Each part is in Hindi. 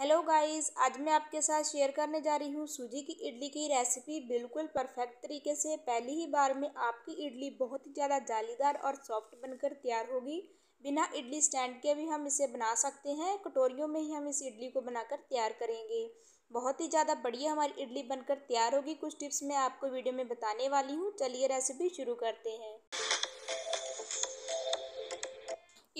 हेलो गाइस आज मैं आपके साथ शेयर करने जा रही हूँ सूजी की इडली की रेसिपी बिल्कुल परफेक्ट तरीके से पहली ही बार में आपकी इडली बहुत ही ज़्यादा जालीदार और सॉफ्ट बनकर तैयार होगी बिना इडली स्टैंड के भी हम इसे बना सकते हैं कटोरियों में ही हम इस इडली को बनाकर तैयार करेंगे बहुत ही ज़्यादा बढ़िया हमारी इडली बनकर तैयार होगी कुछ टिप्स मैं आपको वीडियो में बताने वाली हूँ चलिए रेसिपी शुरू करते हैं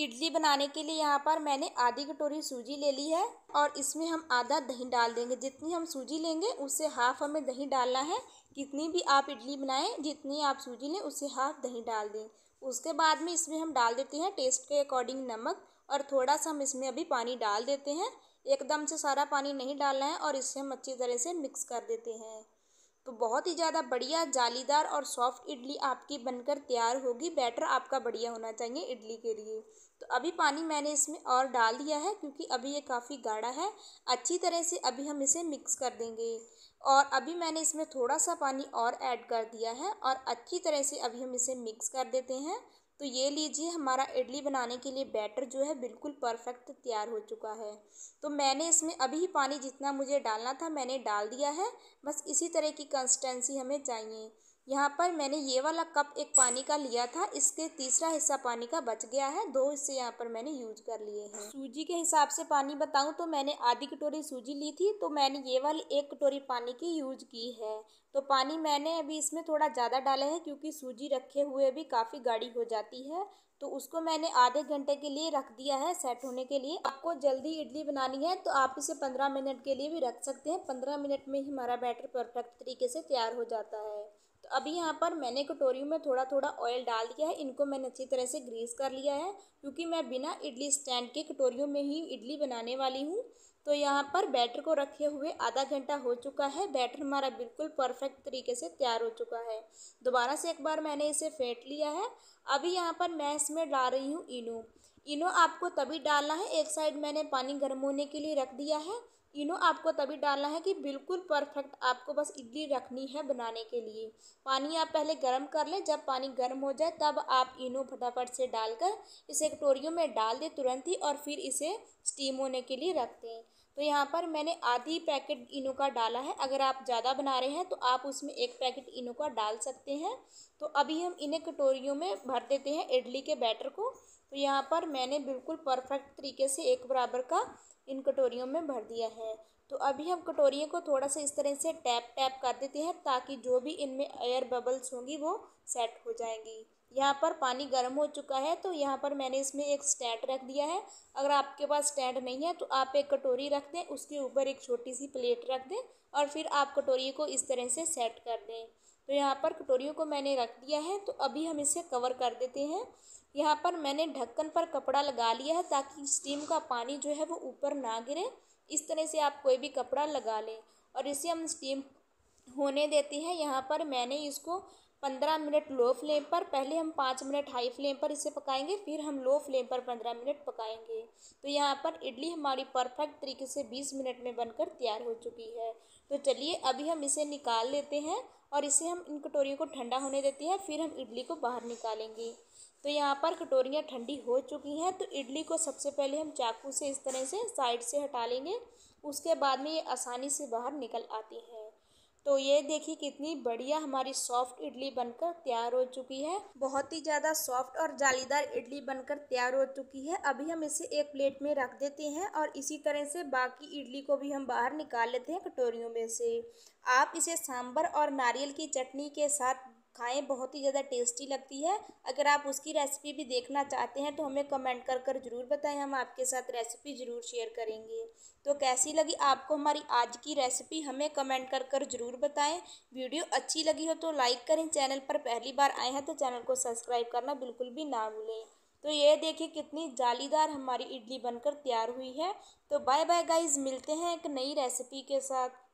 इडली बनाने के लिए यहाँ पर मैंने आधी कटोरी सूजी ले ली है और इसमें हम आधा दही डाल देंगे जितनी हम सूजी लेंगे उससे हाफ हमें दही डालना है कितनी भी आप इडली बनाएं जितनी आप सूजी लें उससे हाफ दही डाल दें उसके बाद में इसमें हम डाल देते हैं टेस्ट के अकॉर्डिंग नमक और थोड़ा सा हम इसमें अभी पानी डाल देते हैं एकदम से सारा पानी नहीं डालना है और इसे हम अच्छी तरह से मिक्स कर देते हैं तो बहुत ही ज़्यादा बढ़िया जालीदार और सॉफ्ट इडली आपकी बनकर तैयार होगी बैटर आपका बढ़िया होना चाहिए इडली के लिए तो अभी पानी मैंने इसमें और डाल दिया है क्योंकि अभी ये काफ़ी गाढ़ा है अच्छी तरह से अभी हम इसे मिक्स कर देंगे और अभी मैंने इसमें थोड़ा सा पानी और ऐड कर दिया है और अच्छी तरह से अभी हम इसे मिक्स कर देते हैं तो ये लीजिए हमारा इडली बनाने के लिए बैटर जो है बिल्कुल परफेक्ट तैयार हो चुका है तो मैंने इसमें अभी ही पानी जितना मुझे डालना था मैंने डाल दिया है बस इसी तरह की कंसिस्टेंसी हमें चाहिए यहाँ पर मैंने ये वाला कप एक पानी का लिया था इसके तीसरा हिस्सा पानी का बच गया है दो हिस्से यहाँ पर मैंने यूज कर लिए हैं सूजी के हिसाब से पानी बताऊँ तो मैंने आधी कटोरी सूजी ली थी तो मैंने ये वाली एक कटोरी पानी की यूज की है तो पानी मैंने अभी इसमें थोड़ा ज़्यादा डाला है क्योंकि सूजी रखे हुए भी काफ़ी गाढ़ी हो जाती है तो उसको मैंने आधे घंटे के लिए रख दिया है सेट होने के लिए आपको जल्दी इडली बनानी है तो आप इसे पंद्रह मिनट के लिए भी रख सकते हैं पंद्रह मिनट में ही हमारा बैटर परफेक्ट तरीके से तैयार हो जाता है तो अभी यहाँ पर मैंने कटोरी में थोड़ा थोड़ा ऑयल डाल दिया है इनको मैंने अच्छी तरह से ग्रीस कर लिया है क्योंकि मैं बिना इडली स्टैंड के कटोरियों में ही इडली बनाने वाली हूँ तो यहाँ पर बैटर को रखे हुए आधा घंटा हो चुका है बैटर हमारा बिल्कुल परफेक्ट तरीके से तैयार हो चुका है दोबारा से एक बार मैंने इसे फेंट लिया है अभी यहाँ पर मैं इसमें डाल रही हूँ इनो इनो आपको तभी डालना है एक साइड मैंने पानी गर्म होने के लिए रख दिया है इनो आपको तभी डालना है कि बिल्कुल परफेक्ट आपको बस इडली रखनी है बनाने के लिए पानी आप पहले गर्म कर लें जब पानी गर्म हो जाए तब आप इनो फटाफट से डालकर इसे कटोरियों में डाल दें तुरंत ही और फिर इसे स्टीम होने के लिए रख दें तो यहाँ पर मैंने आधी पैकेट इनो का डाला है अगर आप ज़्यादा बना रहे हैं तो आप उसमें एक पैकेट इनो का डाल सकते हैं तो अभी हम इन्हें कटोरियों में भर देते हैं इडली के बैटर को तो यहाँ पर मैंने बिल्कुल परफेक्ट तरीके से एक बराबर का इन कटोरियों में भर दिया है तो अभी हम कटोरियों को थोड़ा सा इस तरह से टैप टैप कर देते हैं ताकि जो भी इनमें एयर बबल्स होंगी वो सेट हो जाएंगी यहाँ पर पानी गर्म हो चुका है तो यहाँ पर मैंने इसमें एक स्टैंड रख दिया है अगर आपके पास स्टैंड नहीं है तो आप एक कटोरी रख दें उसके ऊपर एक छोटी सी प्लेट रख दें और फिर आप कटोरी को इस तरह से सेट कर दें तो यहाँ पर कटोरियों को मैंने रख दिया है तो अभी हम इसे कवर कर देते हैं यहाँ पर मैंने ढक्कन पर कपड़ा लगा लिया है ताकि स्टीम का पानी जो है वो ऊपर ना गिरे इस तरह से आप कोई भी कपड़ा लगा लें और इसे हम स्टीम होने देती है यहाँ पर मैंने इसको पंद्रह मिनट लो फ्लेम पर पहले हम पाँच मिनट हाई फ्लेम पर इसे पकाएंगे फिर हम लो फ्लेम पर पंद्रह मिनट पकाएंगे तो यहाँ पर इडली हमारी परफेक्ट तरीके से बीस मिनट में बनकर तैयार हो चुकी है तो चलिए अभी हम इसे निकाल लेते हैं और इसे हम इन कटोरियों को ठंडा होने देते हैं फिर हम इडली को बाहर निकालेंगे तो यहाँ पर कटोरियाँ ठंडी हो चुकी हैं तो इडली को सबसे पहले हम चाकू से इस तरह से साइड से हटा लेंगे उसके बाद में ये आसानी से बाहर निकल आती हैं तो ये देखिए कितनी बढ़िया हमारी सॉफ्ट इडली बनकर तैयार हो चुकी है बहुत ही ज़्यादा सॉफ्ट और जालीदार इडली बनकर तैयार हो चुकी है अभी हम इसे एक प्लेट में रख देते हैं और इसी तरह से बाकी इडली को भी हम बाहर निकाल लेते हैं कटोरियों में से आप इसे सांभर और नारियल की चटनी के साथ खाएं बहुत ही ज़्यादा टेस्टी लगती है अगर आप उसकी रेसिपी भी देखना चाहते हैं तो हमें कमेंट कर कर ज़रूर बताएं हम आपके साथ रेसिपी ज़रूर शेयर करेंगे तो कैसी लगी आपको हमारी आज की रेसिपी हमें कमेंट कर कर ज़रूर बताएं वीडियो अच्छी लगी हो तो लाइक करें चैनल पर पहली बार आए हैं तो चैनल को सब्सक्राइब करना बिल्कुल भी ना भूलें तो ये देखिए कितनी जालीदार हमारी इडली बनकर तैयार हुई है तो बाय बाय गाइज़ मिलते हैं एक नई रेसिपी के साथ